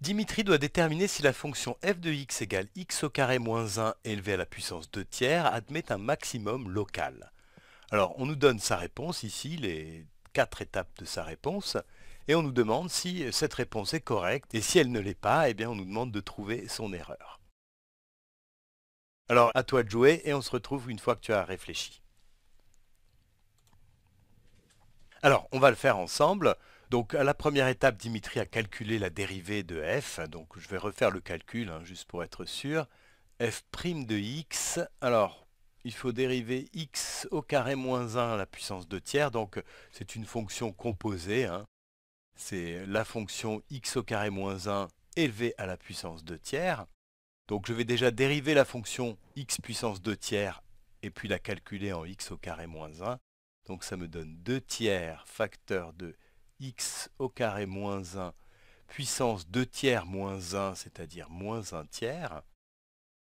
Dimitri doit déterminer si la fonction f de x égale x au carré moins 1 élevé à la puissance 2 tiers admet un maximum local. Alors on nous donne sa réponse ici, les quatre étapes de sa réponse, et on nous demande si cette réponse est correcte, et si elle ne l'est pas, eh bien on nous demande de trouver son erreur. Alors à toi de jouer, et on se retrouve une fois que tu as réfléchi. Alors on va le faire ensemble. Donc à la première étape, Dimitri a calculé la dérivée de f. Donc je vais refaire le calcul hein, juste pour être sûr. f' de x. Alors il faut dériver x au carré moins 1 à la puissance 2 tiers. Donc c'est une fonction composée. Hein. C'est la fonction x au carré moins 1 élevée à la puissance 2 tiers. Donc je vais déjà dériver la fonction x puissance 2 tiers et puis la calculer en x au carré moins 1. Donc ça me donne 2 tiers facteur de x au carré moins 1 puissance 2 tiers moins 1, c'est-à-dire moins 1 tiers.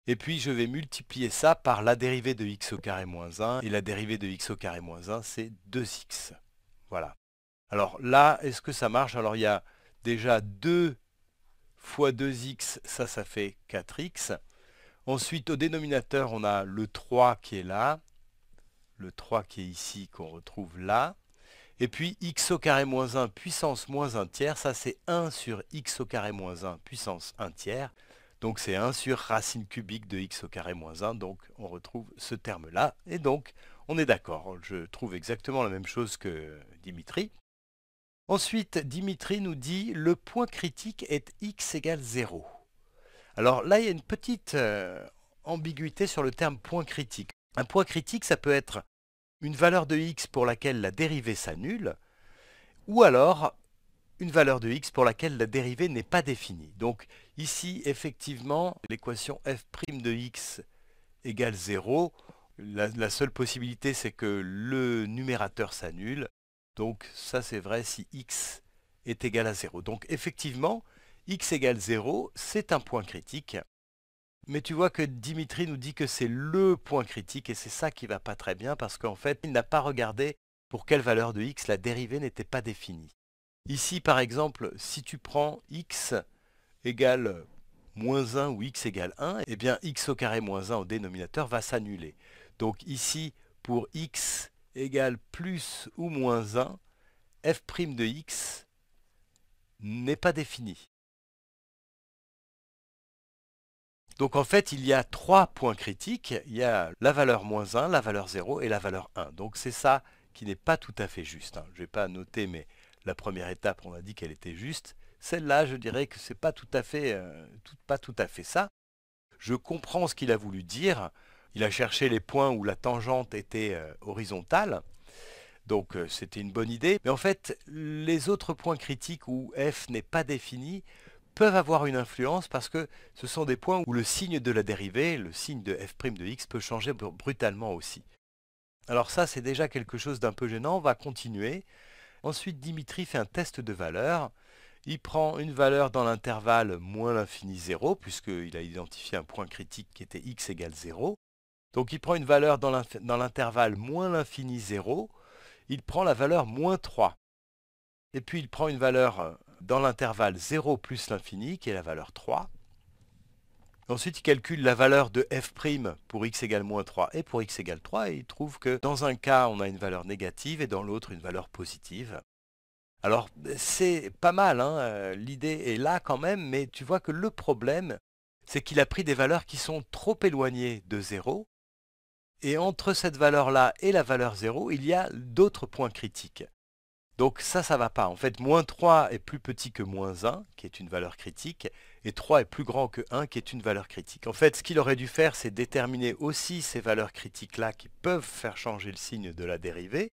Et puis je vais multiplier ça par la dérivée de x au carré moins 1. Et la dérivée de x au carré moins 1, c'est 2x. Voilà. Alors là, est-ce que ça marche Alors il y a déjà 2 fois 2x, ça, ça fait 4x. Ensuite, au dénominateur, on a le 3 qui est là, le 3 qui est ici, qu'on retrouve là. Et puis x au carré moins 1 puissance moins 1 tiers, ça c'est 1 sur x au carré moins 1 puissance 1 tiers. Donc c'est 1 sur racine cubique de x au carré moins 1. Donc on retrouve ce terme-là. Et donc on est d'accord. Je trouve exactement la même chose que Dimitri. Ensuite, Dimitri nous dit le point critique est x égale 0. Alors là, il y a une petite euh, ambiguïté sur le terme point critique. Un point critique, ça peut être une valeur de x pour laquelle la dérivée s'annule, ou alors une valeur de x pour laquelle la dérivée n'est pas définie. Donc ici, effectivement, l'équation f' de x égale 0. La, seule possibilité, c'est que le numérateur s'annule. Donc ça, c'est vrai si x est égal à 0. Donc effectivement, x égale 0, c'est un point critique. Mais tu vois que Dimitri nous dit que c'est le point critique et c'est ça qui va pas très bien parce qu'en fait, il n'a pas regardé pour quelle valeur de x la dérivée n'était pas définie. Ici, par exemple, si tu prends x égale moins 1 ou x égale 1, eh bien x au carré moins 1 au dénominateur va s'annuler. Donc ici, pour x égale plus ou moins 1, f' de x n'est pas défini. Donc en fait, il y a trois points critiques. Il y a la valeur moins 1, la valeur 0 et la valeur 1. Donc c'est ça qui n'est pas tout à fait juste. Je hein. Je vais pas noter, mais la première étape, on a dit qu'elle était juste. Celle-là, je dirais que c'est pas tout à fait, euh, pas tout à fait ça. Je comprends ce qu'il a voulu dire. Il a cherché les points où la tangente était euh, horizontale. Donc euh, c'était une bonne idée. Mais en fait, les autres points critiques où f n'est pas défini peuvent avoir une influence parce que ce sont des points où le signe de la dérivée, le signe de f' de x, peut changer brutalement aussi. Alors ça, c'est déjà quelque chose d'un peu gênant, on va continuer. Ensuite, Dimitri fait un test de valeur. Il prend une valeur dans l'intervalle moins l'infini 0, puisqu'il a identifié un point critique qui était x égale 0. Donc il prend une valeur dans l'intervalle moins l'infini 0, il prend la valeur moins 3. Et puis il prend une valeur dans l'intervalle 0 plus l'infini, qui est la valeur 3. Ensuite, il calcule la valeur de f' pour x égale moins 3 et pour x égale 3, et il trouve que dans un cas, on a une valeur négative et dans l'autre, une valeur positive. Alors, c'est pas mal, hein, euh, l'idée est là quand même, mais tu vois que le problème, c'est qu'il a pris des valeurs qui sont trop éloignées de 0, et entre cette valeur-là et la valeur 0, il y a d'autres points critiques. Donc ça, ça ne va pas. En fait, moins 3 est plus petit que moins 1, qui est une valeur critique, et 3 est plus grand que 1, qui est une valeur critique. En fait, ce qu'il aurait dû faire, c'est déterminer aussi ces valeurs critiques-là qui peuvent faire changer le signe de la dérivée,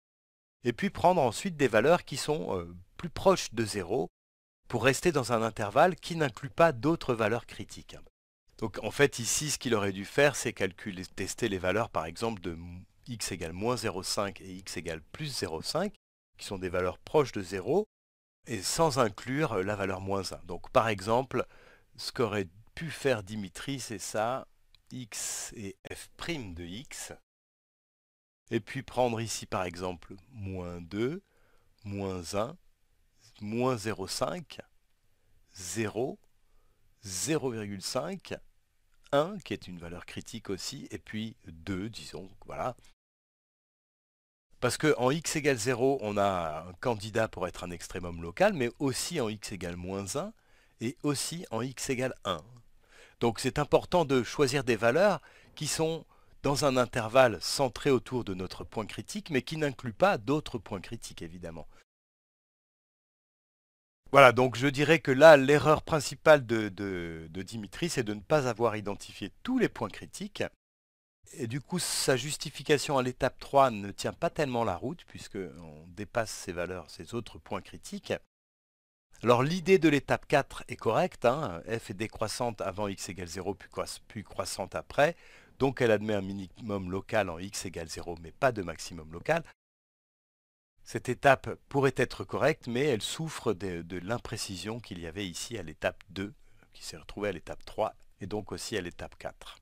et puis prendre ensuite des valeurs qui sont euh, plus proches de 0, pour rester dans un intervalle qui n'inclut pas d'autres valeurs critiques. Hein. Donc en fait, ici, ce qu'il aurait dû faire, c'est calculer, tester les valeurs, par exemple, de x égale moins 0,5 et x égale plus 0,5, qui sont des valeurs proches de 0, et sans inclure la valeur moins 1. Donc par exemple, ce qu'aurait pu faire Dimitri, c'est ça, x et f' de x, et puis prendre ici par exemple moins 2, moins 1, moins 0,5, 0, 0,5, 1 qui est une valeur critique aussi, et puis 2, disons, voilà, parce qu'en x égale 0, on a un candidat pour être un extrémum local, mais aussi en x égale moins 1 et aussi en x égale 1. Donc c'est important de choisir des valeurs qui sont dans un intervalle centré autour de notre point critique, mais qui n'inclut pas d'autres points critiques, évidemment. Voilà, donc je dirais que là, l'erreur principale de, de Dimitri, c'est de ne pas avoir identifié tous les points critiques, et du coup, sa justification à l'étape 3 ne tient pas tellement la route, puisqu'on dépasse ces valeurs, ces autres points critiques. Alors l'idée de l'étape 4 est correcte, hein. f est décroissante avant x égale 0, puis croissante après, donc elle admet un minimum local en x égale 0, mais pas de maximum local. Cette étape pourrait être correcte, mais elle souffre de l'imprécision qu'il y avait ici à l'étape 2, qui s'est retrouvée à l'étape 3, et donc aussi à l'étape 4.